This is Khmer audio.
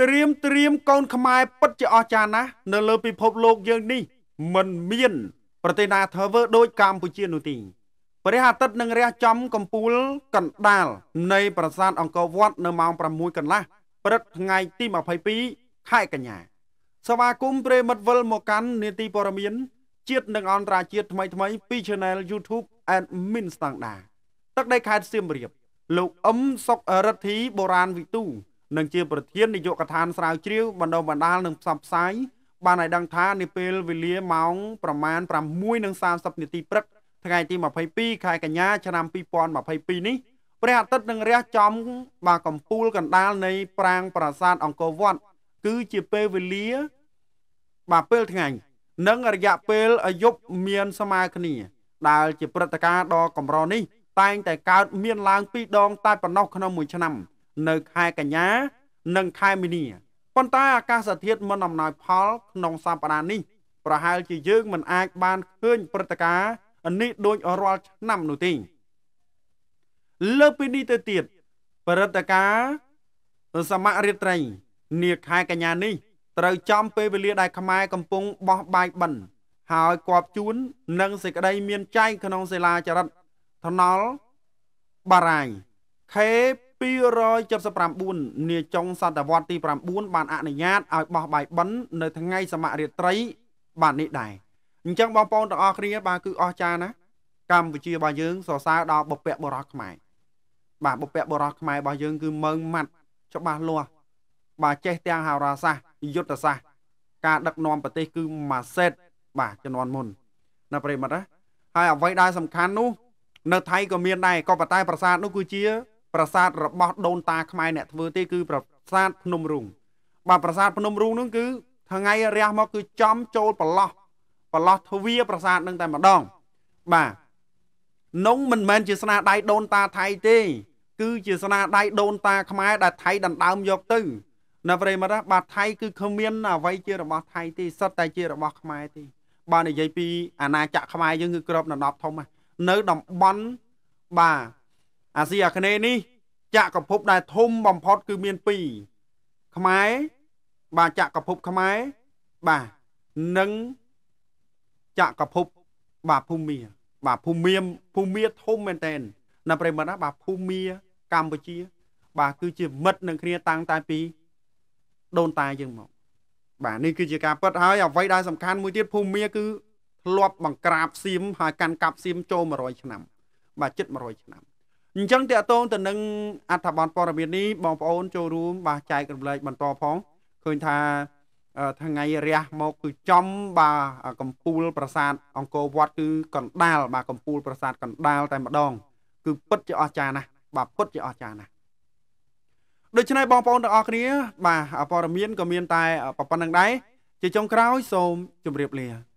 ត្រៀមត្រៀមកូនខ្មែរពិតជាអស្ចារ្យណាស់នៅលើពិភពលោកយើងនេះมันមាន ប្រទេសណាធ្វើ ដូចកម្ពុជានោះទេព្រះអាទិត្យនឹងរះចំកំពូលកណ្ដាលនៃ ប្រាសាទអង្គរវត្តនៅម៉ោង6កន្លះព្រឹកថ្ងៃទី22ខែកញ្ញាសមាគមព្រេមិតវិលមកកាន់នេតិព័រមានជាតិនិងអន្តរជាតិថ្មីថ្មីពី Channel YouTube and Min Standard ទឹកដីខេត្តសៀមរាបលោកអឹមសុករដ្ឋីបុរាណវិទូនិងជាប្រធាននាយកដ្ឋានស្រាវជ្រាវបណ្ដុំបណ្ដាលនិងផ្សព្វផ្សាយបានឲ្យដឹងថានាពេលវេលាម៉ោងប្រមាណ6:30នាទីព្រឹកថ្ងៃទី22ខែកញ្ញាឆ្នាំ2022នេះព្រះអាទិត្យនឹងរះចំបាកំពូលកណ្ដាលនៃប្រាង្គប្រាសាទអង្គរវត្តគឺជាពេលវេលាបាទពេលថ្ងៃនិងរយៈពេលអាយុមានស្មើគ្នាដែលជាព្រឹត្តិការណ៍ដ៏កម្រនេះតែងតែកើតមានឡើងពីរដង តែប៉ុណ្ណោះក្នុងមួយឆ្នាំនៅខែកញ្ញា និងខែមីនាប៉ុន្តែអាកាសធាតុមិនអំណោយផលក្នុងសប្តាហ៍នេះប្រហែលជាយើងមិនអាចបានឃើញព្រឹត្តិការណ៍នេះដូចរាល់ឆ្នាំនោះទេលើពីនេះទៅទៀតព្រឹត្តិការណ៍សមរាត្រីនាខែកញ្ញានេះត្រូវចំពេលវេលាដែលខ្មែរកំពុងបោះបាយបិណ្ឌហើយគបជួន និងសេចក្តី មានចែងក្នុងសិលាចរិតថ្នល់បារាយខេ1279នាចុងសតវត្សទី9បានអនុញ្ញាតឲ្យបោះបាយបិណ្ឌនៅថ្ងៃសមរាត្រីបាននេះដែរអញ្ចឹងបងប្អូនទាំងអស់គ្នាបាទគឺអស្ចារ្យណាស់កម្ពុជារបស់យើងសរសើរដល់បុព្វបុរសខ្មែរបាទបុព្វបុរសខ្មែររបស់យើងគឺមើងម៉ាត់ច្បាស់លាស់បាទចេះទាំងហោរាសាស្ត្រយុទ្ធសាស្ត្រការដឹកនាំប្រទេស គឺម៉ាសេត បាទជំនាន់មុនណាប្រិមត្តណាហើយអ្វីដែលសំខាន់នោះនៅថៃក៏មានដែរក៏ប៉ុន្តែប្រាសាទនោះគឺជាប្រាសាទរបស់ដូនតាខ្មែរអ្នកធ្វើទេគឺប្រាសាទភ្នំរុងបាទប្រាសាទភ្នំរុងនឹងគឺថ្ងៃរះមកគឺចំចូលប្រឡោះប្រឡោះទ្វារប្រាសាទនឹងតែម្ដងបាទនងមិនមែនជាស្នាដៃដូនតាថៃទេ គឺជាស្នាដៃដូនតាខ្មែរដែលថៃដណ្ដើមយកទៅណាប្រិមត្តបាទថៃគឺគ្មានអ្វីជារបស់ថៃទេសុទ្ធតែជារបស់ខ្មែរទេបាទនិយាយពីអាណាចក្រខ្មែរយើងគឺគ្របដណ្ដប់ធំណានៅតំបន់បាទអាស៊ីអាគ្នេយ៍នេះចក្រភពដែលធំបំផុតគឺមាន2ខ្មែរបាទចក្រភពខ្មែរបាទនិងចក្រភពបាទភូមា បាទភូមាភូមាធំមែនតែនណាប្រិមត្តណាបាទភូមាកម្ពុជា បាទគឺជាមិត្តនឹងគ្នាតាំងតែពីដូនតាយើងមកបាទនេះគឺជាការពិតហើយអ្វីដែលសំខាន់មួយទៀតភូមាគឺធ្លាប់បង្ក្រាបសៀមហើយកាន់កាប់សៀមចូល100ឆ្នាំបាទជិត100ឆ្នាំអញ្ចឹងតកតងទៅនឹងអត្ថបទព័ត៌មាននេះបងប្អូនចូលរួម បាទចែករំលែកបន្តផងឃើញថាថ្ងៃរះមកគឺចំបាទកំពូលប្រាសាទអង្គរវត្តគឺកណ្ដាលបាទកំពូលប្រាសាទកណ្ដាលតែម្ដង គឺពិតជាអស្ចារ្យណាស់បាទពិតជាអស្ចារ្យណាស់ដូច្នេះបងប្អូនទាំងអស់គ្នាបាទព័ត៌មានក៏មានតែប៉ុណ្្នឹងដែរជាចុងក្រោយសូមជម្រាបលា